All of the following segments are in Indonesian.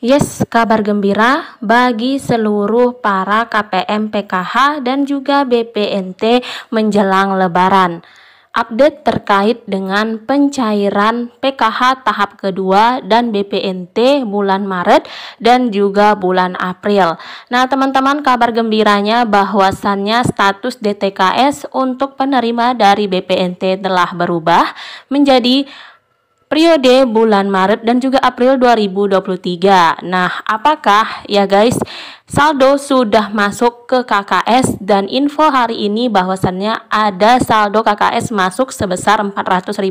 Yes, kabar gembira bagi seluruh para KPM PKH dan juga BPNT menjelang lebaran. Update terkait dengan pencairan PKH tahap kedua dan BPNT bulan Maret dan juga bulan April. Nah, teman-teman kabar gembiranya bahwasannya status DTKS untuk penerima dari BPNT telah berubah menjadi periode bulan Maret dan juga April 2023. Nah, apakah ya guys Saldo sudah masuk ke KKS dan info hari ini bahwasannya ada saldo KKS masuk sebesar Rp400.000.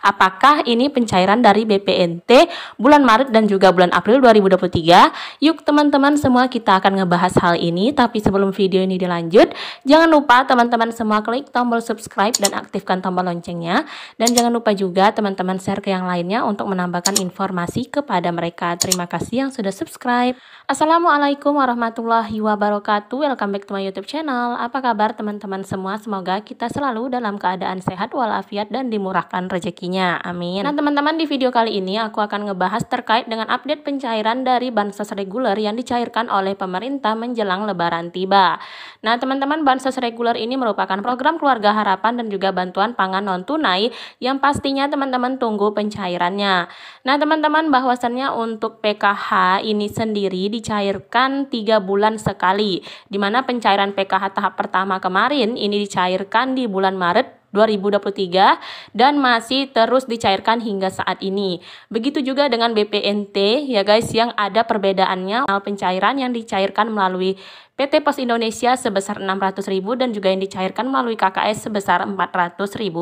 Apakah ini pencairan dari BPNT bulan Maret dan juga bulan April 2023? Yuk teman-teman semua kita akan ngebahas hal ini, tapi sebelum video ini dilanjut, jangan lupa teman-teman semua klik tombol subscribe dan aktifkan tombol loncengnya. Dan jangan lupa juga teman-teman share ke yang lainnya untuk menambahkan informasi kepada mereka. Terima kasih yang sudah subscribe. Assalamualaikum Assalamualaikum warahmatullahi wabarakatuh Welcome back to my youtube channel Apa kabar teman-teman semua Semoga kita selalu dalam keadaan sehat walafiat Dan dimurahkan rezekinya Amin Nah teman-teman di video kali ini Aku akan ngebahas terkait dengan update pencairan Dari bansos reguler yang dicairkan oleh pemerintah Menjelang lebaran tiba Nah teman-teman bansos reguler ini Merupakan program keluarga harapan Dan juga bantuan pangan non tunai Yang pastinya teman-teman tunggu pencairannya Nah teman-teman bahwasannya untuk PKH ini sendiri dicairkan dilakukan tiga bulan sekali, di mana pencairan PKH tahap pertama kemarin ini dicairkan di bulan Maret 2023 dan masih terus dicairkan hingga saat ini. Begitu juga dengan BPNT ya guys yang ada perbedaannya pencairan yang dicairkan melalui PT Pos Indonesia sebesar 600.000 dan juga yang dicairkan melalui KKS sebesar Rp400.000.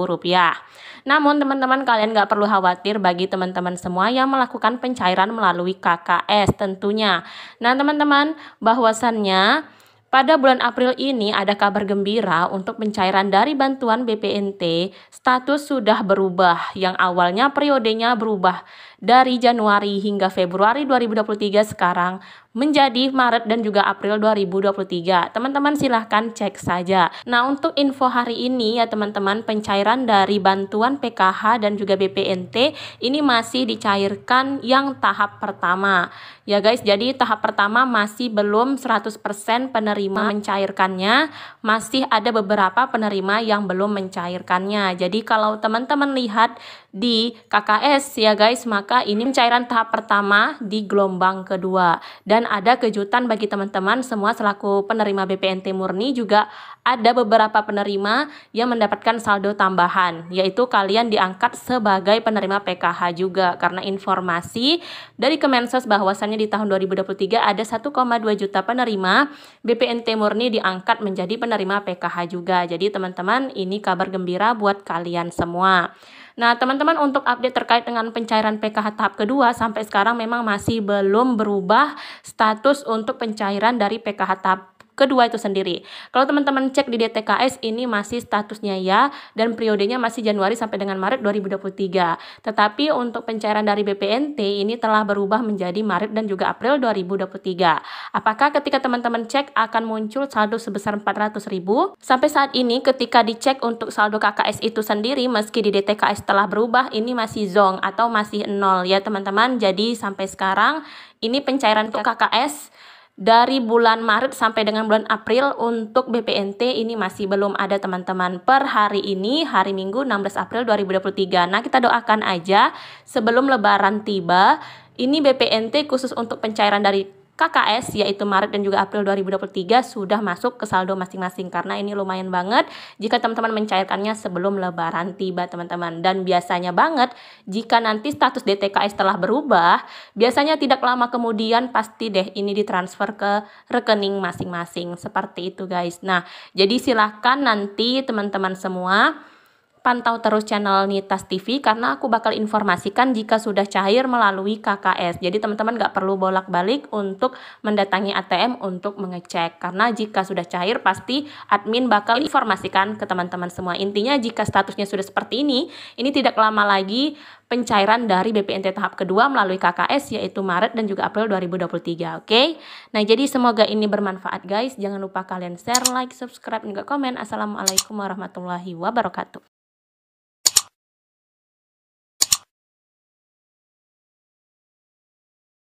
Namun teman-teman kalian nggak perlu khawatir bagi teman-teman semua yang melakukan pencairan melalui KKS tentunya. Nah teman-teman bahwasannya pada bulan April ini ada kabar gembira untuk pencairan dari bantuan BPNT, status sudah berubah yang awalnya periodenya berubah dari Januari hingga Februari 2023 sekarang menjadi Maret dan juga April 2023. Teman-teman silahkan cek saja. Nah untuk info hari ini ya teman-teman pencairan dari bantuan PKH dan juga BPNT ini masih dicairkan yang tahap pertama. Ya guys jadi tahap pertama masih belum 100% penerimaan penerima mencairkannya, masih ada beberapa penerima yang belum mencairkannya. Jadi kalau teman-teman lihat di KKS ya guys, maka ini pencairan tahap pertama di gelombang kedua. Dan ada kejutan bagi teman-teman semua selaku penerima BPNT murni juga ada beberapa penerima yang mendapatkan saldo tambahan, yaitu kalian diangkat sebagai penerima PKH juga karena informasi dari Kemensos bahwasannya di tahun 2023 ada 1,2 juta penerima BPNT BNT Murni diangkat menjadi penerima PKH juga. Jadi teman-teman ini kabar gembira buat kalian semua. Nah, teman-teman untuk update terkait dengan pencairan PKH tahap kedua sampai sekarang memang masih belum berubah status untuk pencairan dari PKH tahap kedua itu sendiri. Kalau teman-teman cek di DTKS ini masih statusnya ya dan periodenya masih Januari sampai dengan Maret 2023. Tetapi untuk pencairan dari BPNT ini telah berubah menjadi Maret dan juga April 2023. Apakah ketika teman-teman cek akan muncul saldo sebesar 400.000? Sampai saat ini ketika dicek untuk saldo KKS itu sendiri meski di DTKS telah berubah ini masih zong atau masih nol ya teman-teman. Jadi sampai sekarang ini pencairan untuk KKS dari bulan Maret sampai dengan bulan April untuk BPNT ini masih belum ada teman-teman per hari ini hari Minggu 16 April 2023. Nah, kita doakan aja sebelum lebaran tiba ini BPNT khusus untuk pencairan dari KKS yaitu Maret dan juga April 2023 sudah masuk ke saldo masing-masing karena ini lumayan banget jika teman-teman mencairkannya sebelum lebaran tiba teman-teman dan biasanya banget jika nanti status DTKS telah berubah biasanya tidak lama kemudian pasti deh ini ditransfer ke rekening masing-masing seperti itu guys nah jadi silahkan nanti teman-teman semua Pantau terus channel Nitas TV karena aku bakal informasikan jika sudah cair melalui KKS. Jadi teman-teman nggak perlu bolak-balik untuk mendatangi ATM untuk mengecek. Karena jika sudah cair pasti admin bakal informasikan ke teman-teman semua. Intinya jika statusnya sudah seperti ini, ini tidak lama lagi pencairan dari BPNT tahap kedua melalui KKS yaitu Maret dan juga April 2023, oke? Okay? Nah, jadi semoga ini bermanfaat guys. Jangan lupa kalian share, like, subscribe, dan juga komen. Assalamualaikum warahmatullahi wabarakatuh.